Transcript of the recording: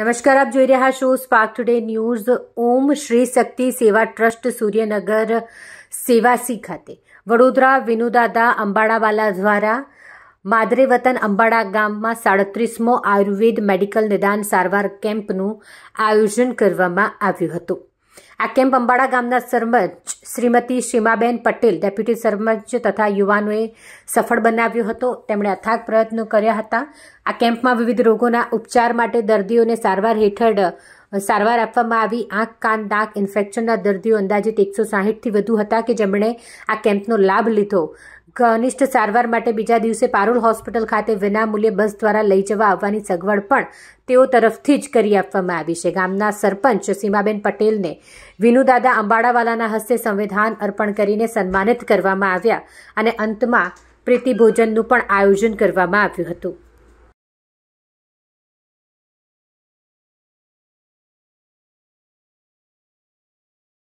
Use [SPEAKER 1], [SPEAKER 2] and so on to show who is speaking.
[SPEAKER 1] નમસ્કાર આપ જોઈ રહ્યા છો Spark Today News Om Shri Shakti Seva trust Suryanagar સેવાસી ખાતે વડોદરા વિનુદાદા અંબાડાવાલા દ્વારા માદરે વતન અંબાડા ગામમાં સાડત્રીસમો આયુર્વેદ મેડિકલ નિદાન સારવાર કેમ્પનું આયોજન કરવામાં આવ્યું હતું આ કેમ્પ અંબાડા ગામના સરપંચ શ્રીમતી સીમાબેન પટેલ ડેપ્યુટી સરપંચ તથા યુવાનોએ સફળ બનાવ્યો હતો તેમણે અથાગ પ્રયત્નો કર્યા હતા આ કેમ્પમાં વિવિધ રોગોના ઉપચાર માટે દર્દીઓને સારવાર હેઠળ સારવાર આપવામાં આવી આંખ કાન નાક ઇન્ફેક્શનના દર્દીઓ અંદાજિત એકસો સાહીઠથી વધુ હતા કે જેમણે આ કેમ્પનો લાભ લીધો કનિષ્ઠ સારવાર માટે બીજા દિવસે પારુલ હોસ્પિટલ ખાતે વિનામૂલ્યે બસ દ્વારા લઈ જવા આવવાની સગવડ પણ તેઓ તરફથી જ કરી આપવામાં આવી છે ગામના સરપંચ સીમાબેન પટેલને વિનુદાદા અંબાડાવાલાના હસ્તે સંવિધાન અર્પણ કરીને સન્માનિત કરવામાં આવ્યા અને અંતમાં પ્રીતિભોજનનું પણ આયોજન કરવામાં આવ્યું હતું